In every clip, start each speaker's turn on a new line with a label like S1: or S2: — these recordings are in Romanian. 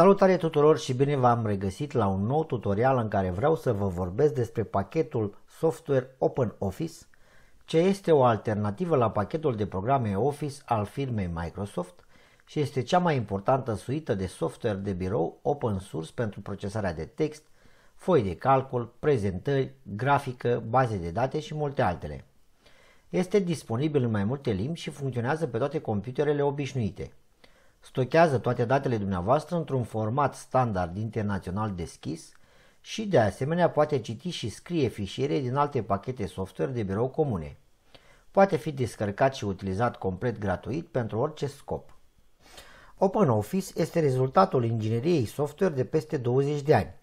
S1: Salutare tuturor și bine v-am regăsit la un nou tutorial în care vreau să vă vorbesc despre pachetul software OpenOffice, ce este o alternativă la pachetul de programe Office al firmei Microsoft și este cea mai importantă suită de software de birou open source pentru procesarea de text, foi de calcul, prezentări, grafică, baze de date și multe altele. Este disponibil în mai multe limbi și funcționează pe toate computerele obișnuite – stochează toate datele dumneavoastră într-un format standard internațional deschis și de asemenea poate citi și scrie fișiere din alte pachete software de birou comune. Poate fi descărcat și utilizat complet gratuit pentru orice scop. OpenOffice este rezultatul ingineriei software de peste 20 de ani.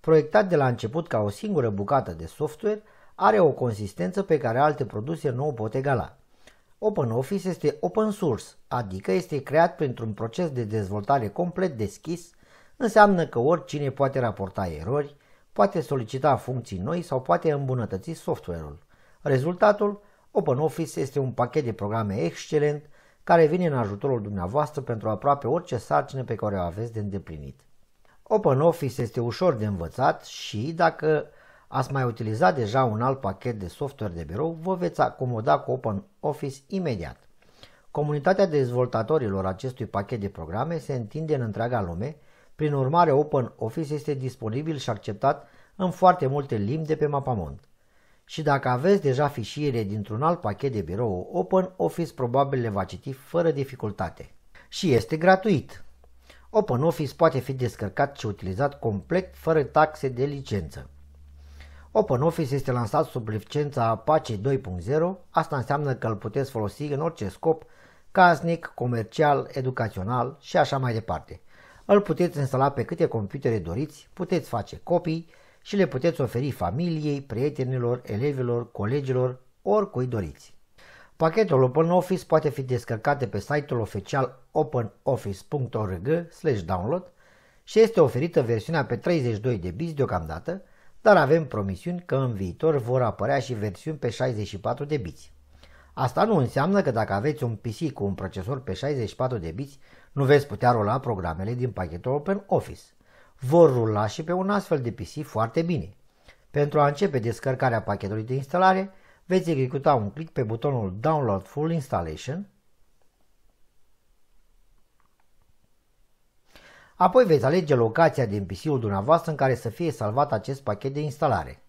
S1: Proiectat de la început ca o singură bucată de software, are o consistență pe care alte produse nu o pot egala. OpenOffice este open source, adică este creat pentru un proces de dezvoltare complet deschis, înseamnă că oricine poate raporta erori, poate solicita funcții noi sau poate îmbunătăți software-ul. Rezultatul? OpenOffice este un pachet de programe excelent care vine în ajutorul dumneavoastră pentru aproape orice sarcină pe care o aveți de îndeplinit. OpenOffice este ușor de învățat și, dacă ați mai utilizat deja un alt pachet de software de birou, vă veți acomoda cu OpenOffice imediat. Comunitatea dezvoltatorilor acestui pachet de programe se întinde în întreaga lume, prin urmare OpenOffice este disponibil și acceptat în foarte multe limbi de pe mapamont. Și dacă aveți deja fișiere dintr-un alt pachet de birou, OpenOffice probabil le va citi fără dificultate. Și este gratuit. OpenOffice poate fi descărcat și utilizat complet fără taxe de licență. OpenOffice este lansat sub licența Apache 2.0, asta înseamnă că îl puteți folosi în orice scop, casnic, comercial, educațional și așa mai departe. Îl puteți instala pe câte computere doriți, puteți face copii și le puteți oferi familiei, prietenilor, elevilor, colegilor, oricui doriți. Pachetul OpenOffice poate fi descărcat de pe site-ul oficial openoffice.org/download și este oferită versiunea pe 32 de bits deocamdată, dar avem promisiuni că în viitor vor apărea și versiuni pe 64 de biți. Asta nu înseamnă că dacă aveți un PC cu un procesor pe 64 de biți, nu veți putea rula programele din pachetul OpenOffice. Vor rula și pe un astfel de PC foarte bine. Pentru a începe descărcarea pachetului de instalare, veți executa un click pe butonul Download Full Installation Apoi veți alege locația din PC-ul dumneavoastră în care să fie salvat acest pachet de instalare.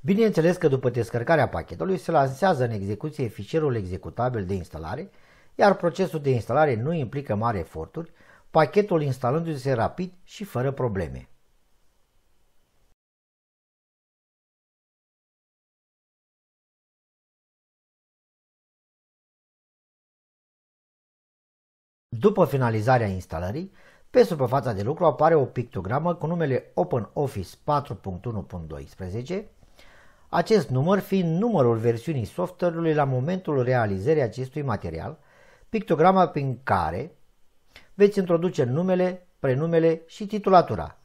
S1: Bineînțeles că după descărcarea pachetului se lansează în execuție fișierul executabil de instalare, iar procesul de instalare nu implică mari eforturi, pachetul instalându-se rapid și fără probleme. După finalizarea instalării, pe suprafața de lucru apare o pictogramă cu numele OpenOffice 4.1.12, acest număr fiind numărul versiunii software-ului la momentul realizării acestui material, pictograma prin care veți introduce numele, prenumele și titulatura.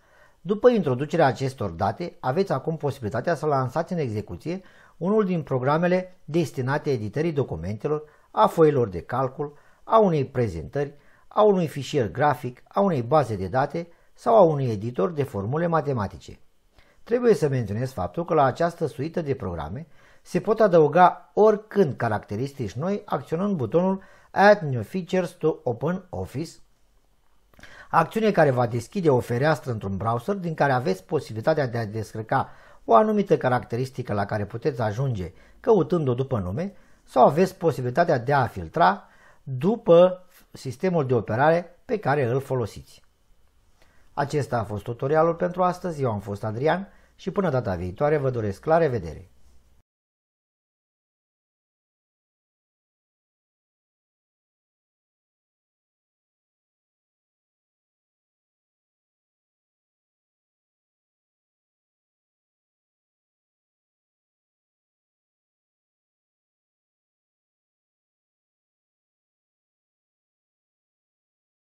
S1: După introducerea acestor date, aveți acum posibilitatea să lansați în execuție unul din programele destinate editării documentelor, a foilor de calcul, a unei prezentări, a unui fișier grafic, a unei baze de date sau a unui editor de formule matematice. Trebuie să menționez faptul că la această suită de programe se pot adăuga oricând caracteristici noi acționând butonul Add New Features to Open Office, acțiune care va deschide o fereastră într-un browser din care aveți posibilitatea de a descărca o anumită caracteristică la care puteți ajunge căutând-o după nume sau aveți posibilitatea de a filtra, după sistemul de operare pe care îl folosiți. Acesta a fost tutorialul pentru astăzi, eu am fost Adrian și până data viitoare vă doresc la revedere!